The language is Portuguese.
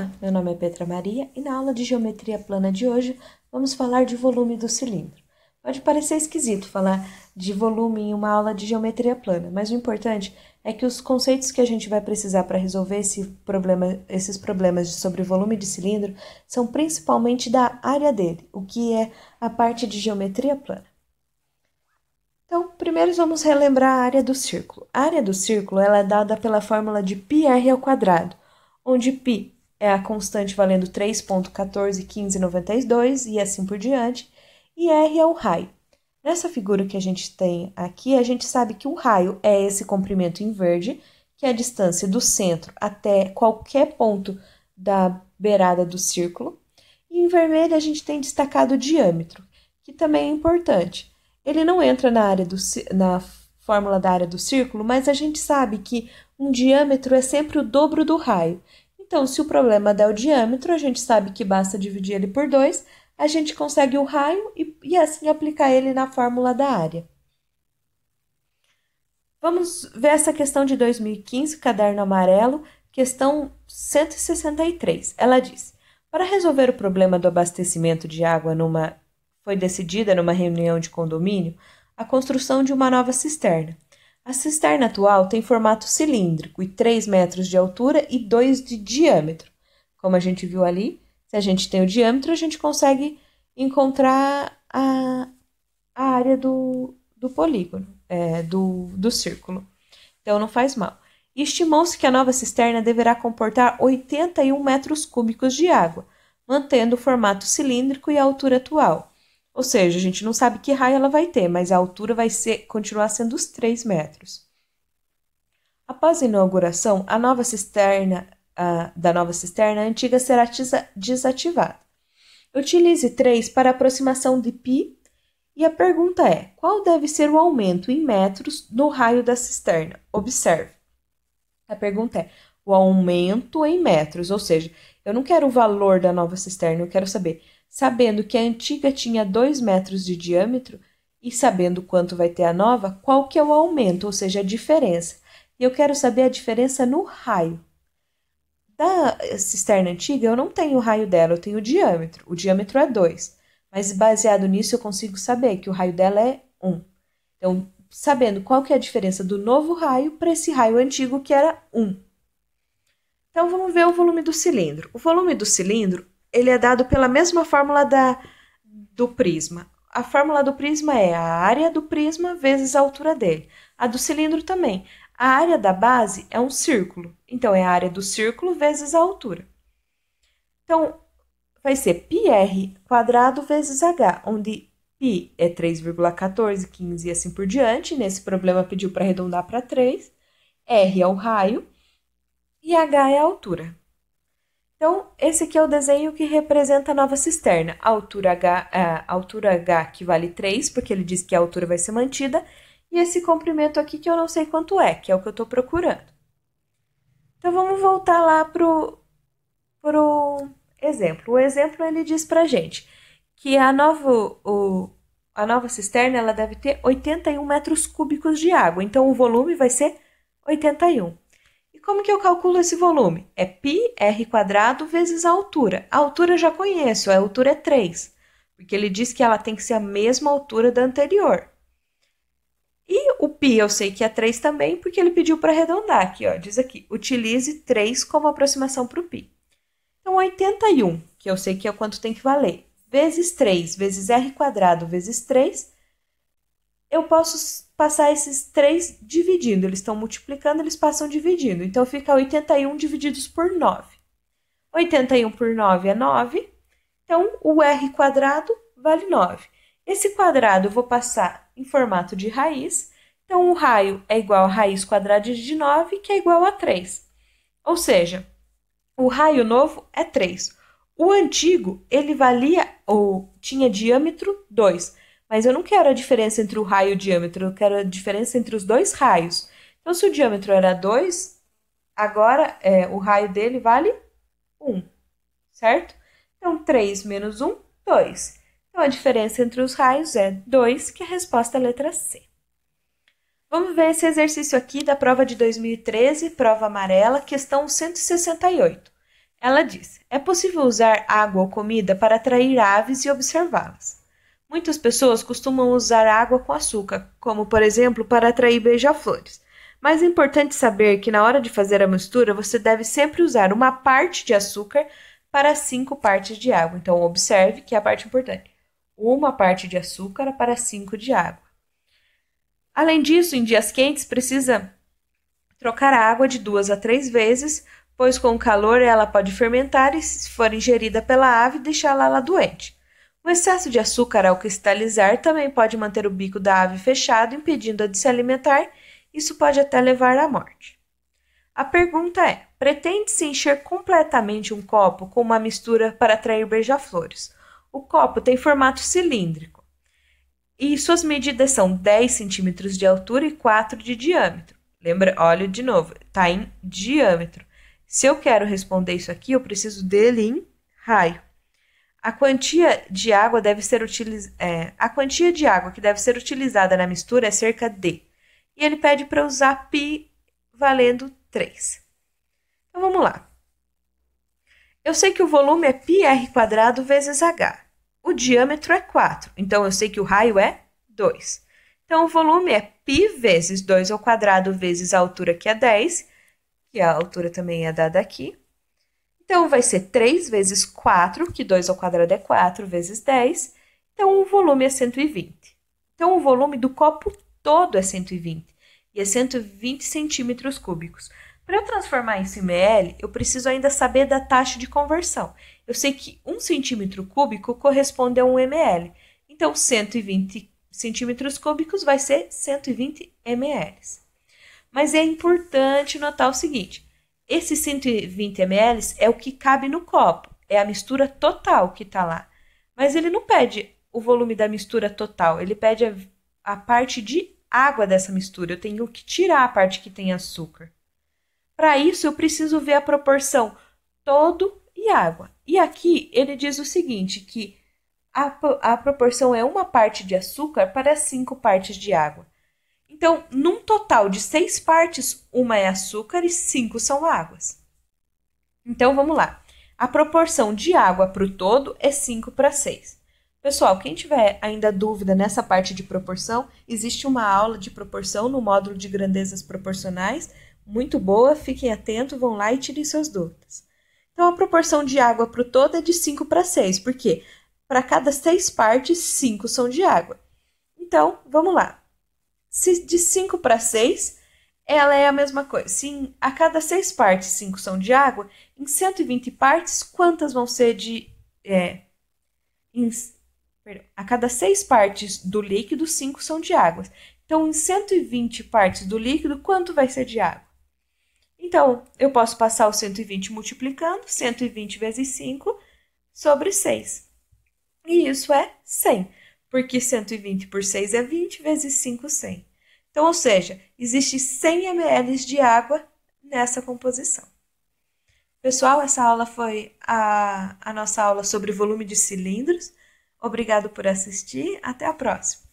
Olá, meu nome é Petra Maria e na aula de geometria plana de hoje vamos falar de volume do cilindro. Pode parecer esquisito falar de volume em uma aula de geometria plana, mas o importante é que os conceitos que a gente vai precisar para resolver esse problema, esses problemas sobre volume de cilindro são principalmente da área dele, o que é a parte de geometria plana. Então, primeiro vamos relembrar a área do círculo. A área do círculo ela é dada pela fórmula de πr ao quadrado, onde π é a constante valendo 3.141592 e assim por diante, e R é o raio. Nessa figura que a gente tem aqui, a gente sabe que o raio é esse comprimento em verde, que é a distância do centro até qualquer ponto da beirada do círculo. E em vermelho a gente tem destacado o diâmetro, que também é importante. Ele não entra na área do na fórmula da área do círculo, mas a gente sabe que um diâmetro é sempre o dobro do raio. Então, se o problema der o diâmetro, a gente sabe que basta dividir ele por 2, a gente consegue o raio e, e assim aplicar ele na fórmula da área. Vamos ver essa questão de 2015, caderno amarelo, questão 163. Ela diz: Para resolver o problema do abastecimento de água numa foi decidida numa reunião de condomínio a construção de uma nova cisterna. A cisterna atual tem formato cilíndrico e 3 metros de altura e 2 de diâmetro. Como a gente viu ali, se a gente tem o diâmetro, a gente consegue encontrar a, a área do, do polígono, é, do, do círculo. Então, não faz mal. Estimou-se que a nova cisterna deverá comportar 81 metros cúbicos de água, mantendo o formato cilíndrico e a altura atual. Ou seja, a gente não sabe que raio ela vai ter, mas a altura vai ser, continuar sendo os 3 metros. Após a inauguração, a nova cisterna a, da nova cisterna a antiga será desativada. Utilize 3 para aproximação de π e a pergunta é: qual deve ser o aumento em metros no raio da cisterna? Observe. A pergunta é: o aumento em metros, ou seja, eu não quero o valor da nova cisterna, eu quero saber sabendo que a antiga tinha 2 metros de diâmetro e sabendo quanto vai ter a nova, qual que é o aumento, ou seja, a diferença. E eu quero saber a diferença no raio. Da cisterna antiga, eu não tenho o raio dela, eu tenho o diâmetro. O diâmetro é 2. Mas baseado nisso, eu consigo saber que o raio dela é 1. Um. Então, sabendo qual que é a diferença do novo raio para esse raio antigo que era 1. Um. Então, vamos ver o volume do cilindro. O volume do cilindro ele é dado pela mesma fórmula da, do prisma. A fórmula do prisma é a área do prisma vezes a altura dele. A do cilindro também. A área da base é um círculo. Então, é a área do círculo vezes a altura. Então, vai ser πr quadrado vezes h, onde π é 3,14, 15 e assim por diante. Nesse problema pediu para arredondar para 3. r é o raio e h é a altura. Então, esse aqui é o desenho que representa a nova cisterna. A altura H, é, a altura H que vale 3, porque ele diz que a altura vai ser mantida, e esse comprimento aqui que eu não sei quanto é, que é o que eu estou procurando. Então, vamos voltar lá para o exemplo. O exemplo, ele diz para gente que a nova, o, a nova cisterna ela deve ter 81 metros cúbicos de água, então o volume vai ser 81. Como que eu calculo esse volume? É πr² vezes a altura. A altura eu já conheço, a altura é 3, porque ele diz que ela tem que ser a mesma altura da anterior. E o π eu sei que é 3 também, porque ele pediu para arredondar aqui, ó, diz aqui, utilize 3 como aproximação para o π. Então, 81, que eu sei que é quanto tem que valer, vezes 3, vezes r² vezes 3, eu posso passar esses três dividindo. Eles estão multiplicando, eles passam dividindo. Então, fica 81 divididos por 9. 81 por 9 é 9. Então, o r quadrado vale 9. Esse quadrado eu vou passar em formato de raiz. Então, o raio é igual a raiz quadrada de 9, que é igual a 3. Ou seja, o raio novo é 3. O antigo, ele valia ou tinha diâmetro 2. Mas eu não quero a diferença entre o raio e o diâmetro, eu quero a diferença entre os dois raios. Então, se o diâmetro era 2, agora é, o raio dele vale 1, um, certo? Então, 3 menos 1, 2. Então, a diferença entre os raios é 2, que é a resposta é a letra C. Vamos ver esse exercício aqui da prova de 2013, prova amarela, questão 168. Ela diz: É possível usar água ou comida para atrair aves e observá-las. Muitas pessoas costumam usar água com açúcar, como por exemplo para atrair beija-flores. Mas é importante saber que na hora de fazer a mistura você deve sempre usar uma parte de açúcar para cinco partes de água. Então observe que é a parte importante. Uma parte de açúcar para cinco de água. Além disso, em dias quentes precisa trocar a água de duas a três vezes, pois com o calor ela pode fermentar e, se for ingerida pela ave, deixá-la doente. O excesso de açúcar ao cristalizar também pode manter o bico da ave fechado, impedindo-a de se alimentar. Isso pode até levar à morte. A pergunta é: pretende-se encher completamente um copo com uma mistura para atrair beija-flores? O copo tem formato cilíndrico e suas medidas são 10 centímetros de altura e 4 de diâmetro. Lembra, olha de novo, está em diâmetro. Se eu quero responder isso aqui, eu preciso dele em raio. A quantia de água deve ser utiliz... É, a quantia de água que deve ser utilizada na mistura é cerca de. E ele pede para usar pi valendo 3. Então vamos lá. Eu sei que o volume é πr quadrado vezes h. O diâmetro é 4, então eu sei que o raio é 2. Então o volume é π vezes 2 ao quadrado vezes a altura que é 10, que a altura também é dada aqui então, vai ser 3 vezes 4, que 2 ao quadrado é 4, vezes 10. Então, o volume é 120. Então, o volume do copo todo é 120. E é 120 centímetros cúbicos. Para eu transformar isso em ml, eu preciso ainda saber da taxa de conversão. Eu sei que 1 centímetro cúbico corresponde a 1 ml. Então, 120 centímetros cúbicos vai ser 120 ml. Mas é importante notar o seguinte: esses 120 ml é o que cabe no copo, é a mistura total que está lá. Mas ele não pede o volume da mistura total, ele pede a, a parte de água dessa mistura. Eu tenho que tirar a parte que tem açúcar. Para isso, eu preciso ver a proporção todo e água. E aqui ele diz o seguinte: que a, a proporção é uma parte de açúcar para cinco partes de água. Então, num total de seis partes, uma é açúcar e cinco são águas. Então, vamos lá. A proporção de água para o todo é 5 para 6. Pessoal, quem tiver ainda dúvida nessa parte de proporção, existe uma aula de proporção no módulo de grandezas proporcionais, muito boa, fiquem atentos, vão lá e tirem suas dúvidas. Então, a proporção de água para o todo é de 5 para 6, porque para cada seis partes, cinco são de água. Então, vamos lá. Se de 5 para 6, ela é a mesma coisa. Se a cada 6 partes, 5 são de água, em 120 partes, quantas vão ser de. É, em, perdão, a cada 6 partes do líquido, 5 são de água. Então, em 120 partes do líquido, quanto vai ser de água? Então, eu posso passar o 120 multiplicando, 120 vezes 5 sobre 6. E isso é 100, porque 120 por 6 é 20, vezes 5, 100. Então, ou seja, existe 100 ml de água nessa composição. Pessoal, essa aula foi a, a nossa aula sobre volume de cilindros. Obrigado por assistir. Até a próxima!